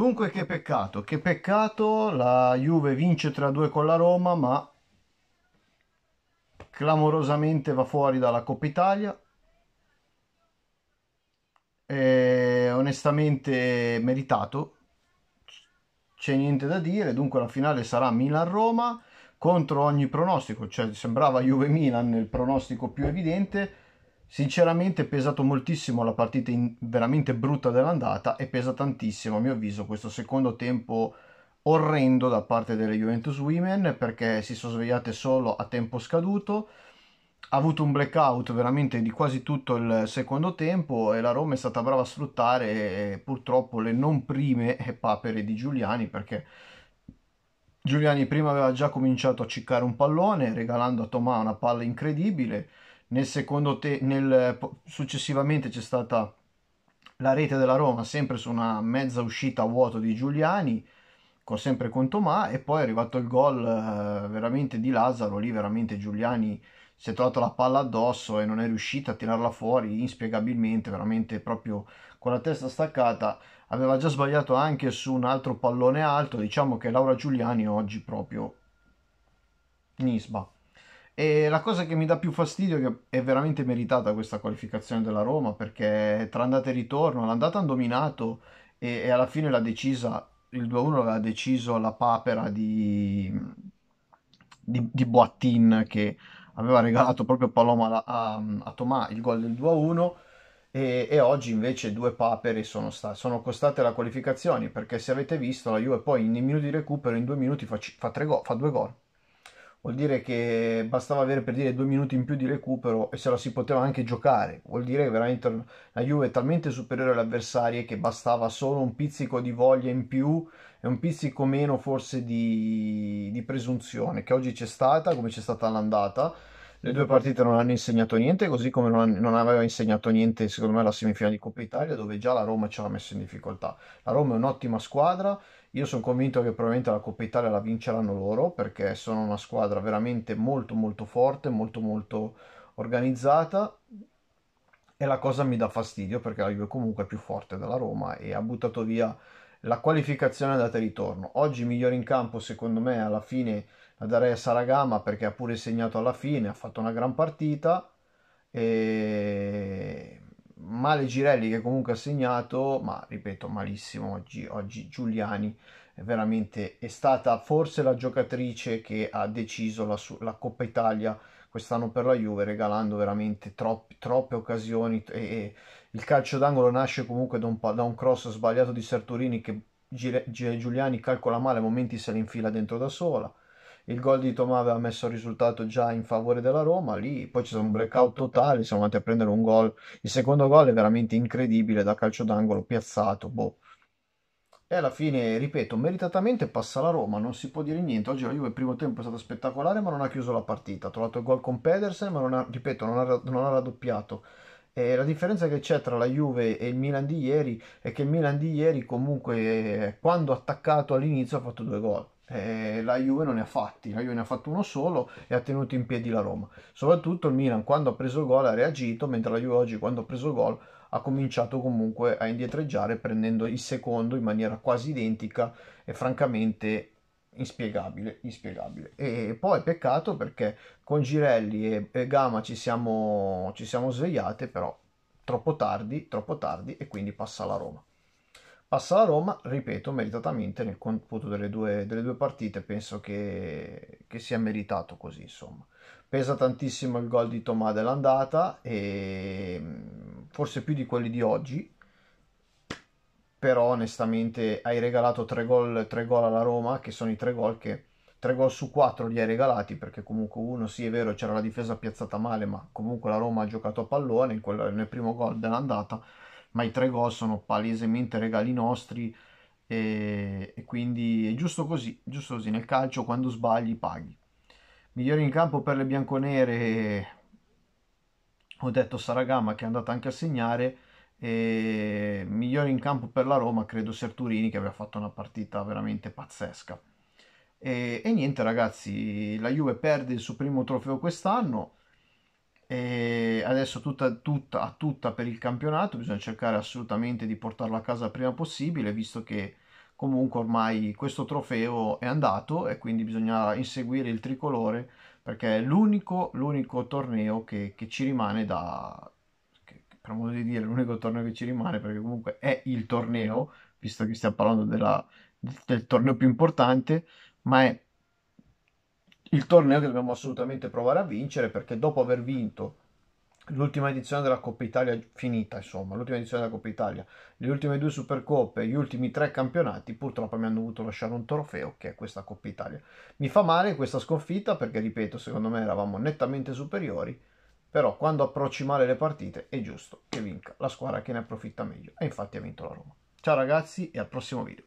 Dunque che peccato, che peccato, la Juve vince 3-2 con la Roma, ma clamorosamente va fuori dalla Coppa Italia. E onestamente meritato, c'è niente da dire, dunque la finale sarà Milan-Roma contro ogni pronostico, cioè sembrava Juve-Milan il pronostico più evidente, Sinceramente pesato moltissimo la partita veramente brutta dell'andata e pesa tantissimo a mio avviso questo secondo tempo orrendo da parte delle Juventus Women perché si sono svegliate solo a tempo scaduto. Ha avuto un blackout veramente di quasi tutto il secondo tempo e la Roma è stata brava a sfruttare purtroppo le non prime eh, papere di Giuliani perché Giuliani prima aveva già cominciato a ciccare un pallone regalando a Tomà una palla incredibile nel secondo te- nel, successivamente c'è stata la rete della Roma sempre su una mezza uscita a vuoto di Giuliani con, sempre con Tomà e poi è arrivato il gol eh, veramente di Lazzaro lì veramente Giuliani si è trovato la palla addosso e non è riuscita a tirarla fuori inspiegabilmente veramente proprio con la testa staccata aveva già sbagliato anche su un altro pallone alto diciamo che Laura Giuliani oggi proprio nisba e la cosa che mi dà più fastidio è che è veramente meritata questa qualificazione della Roma perché tra andata e ritorno, l'andata hanno dominato e, e alla fine l'ha decisa, il 2-1 l'aveva deciso la papera di, di, di Boattin che aveva regalato proprio Paloma a, a, a Tomà il gol del 2-1 e, e, oggi invece due papere sono, sta- sono costate la qualificazione perché se avete visto la Juve poi nei minuti di recupero in due minuti fa, fa, go- fa due gol vuol dire che bastava avere per dire due minuti in più di recupero e se la si poteva anche giocare, vuol dire che veramente la Juve è talmente superiore alle avversarie che bastava solo un pizzico di voglia in più e un pizzico meno forse di, di presunzione, che oggi c'è stata come c'è stata l'andata. Le due partite non hanno insegnato niente, così come non, non aveva insegnato niente, secondo me, la semifinale di Coppa Italia, dove già la Roma ci aveva messo in difficoltà. La Roma è un'ottima squadra, io sono convinto che probabilmente la Coppa Italia la vinceranno loro perché sono una squadra veramente molto molto forte, molto molto organizzata e la cosa mi dà fastidio perché la Juve comunque è più forte della Roma e ha buttato via la qualificazione andata e ritorno. Oggi migliore in campo secondo me alla fine la darei a Saragama perché ha pure segnato alla fine, ha fatto una gran partita e male Girelli che comunque ha segnato, ma ripeto malissimo oggi, oggi Giuliani è veramente è stata forse la giocatrice che ha deciso la, la Coppa Italia quest'anno per la Juve regalando veramente troppe, troppe occasioni e, e, il calcio d'angolo nasce comunque da un, da un, cross sbagliato di Sarturini che Giuliani calcola male, momenti se le infila dentro da sola il gol di Tomà aveva messo il risultato già in favore della Roma, lì poi c'è stato un breakout totale, siamo andati a prendere un gol, il secondo gol è veramente incredibile da calcio d'angolo, piazzato, boh. E alla fine, ripeto, meritatamente passa la Roma, non si può dire niente. Oggi la Juve il primo tempo è stato spettacolare, ma non ha chiuso la partita. Ha trovato il gol con Pedersen, ma non ha, ripeto, non ha, non ha raddoppiato. E la differenza che c'è tra la Juve e il Milan di ieri è che il Milan di ieri comunque, eh, quando attaccato all'inizio, ha fatto due gol eh, la Juve non ne ha fatti, la Juve ne ha fatto uno solo e ha tenuto in piedi la Roma. Soprattutto il Milan quando ha preso il gol ha reagito, mentre la Juve oggi quando ha preso il gol ha cominciato comunque a indietreggiare prendendo il secondo in maniera quasi identica e francamente inspiegabile, inspiegabile. E poi peccato perché con Girelli e, e Gama ci siamo, ci siamo svegliate, però troppo tardi, troppo tardi e quindi passa la Roma. Passa la Roma, ripeto, meritatamente nel computo delle due, delle due partite, penso che, che, sia meritato così, insomma. Pesa tantissimo il gol di Tomà dell'andata, e mm, forse più di quelli di oggi, però onestamente hai regalato tre gol, tre gol alla Roma, che sono i tre gol che... 3 gol su 4 li hai regalati perché comunque uno sì è vero c'era la difesa piazzata male ma comunque la Roma ha giocato a pallone quel, nel primo gol dell'andata ma i tre gol sono palesemente regali nostri e, e quindi è giusto così, giusto così, nel calcio quando sbagli paghi. Migliore in campo per le bianconere, ho detto Saragama che è andata anche a segnare, e migliore in campo per la Roma credo Serturini che aveva fatto una partita veramente pazzesca e, e, niente ragazzi la Juve perde il suo primo trofeo quest'anno e adesso tutta, tutta, a tutta per il campionato bisogna cercare assolutamente di portarlo a casa prima possibile visto che comunque ormai questo trofeo è andato e quindi bisogna inseguire il tricolore perché è l'unico, l'unico torneo che, che, ci rimane da che, per modo di dire l'unico torneo che ci rimane perché comunque è il torneo visto che stiamo parlando della, del torneo più importante ma è il torneo che dobbiamo assolutamente provare a vincere perché dopo aver vinto l'ultima edizione della Coppa Italia finita, insomma, l'ultima edizione della Coppa Italia, le ultime due Supercoppe, gli ultimi tre campionati, purtroppo mi hanno dovuto lasciare un trofeo che è questa Coppa Italia. Mi fa male questa sconfitta perché, ripeto, secondo me eravamo nettamente superiori, però quando approcci male le partite è giusto che vinca la squadra che ne approfitta meglio e infatti ha vinto la Roma. Ciao ragazzi e al prossimo video.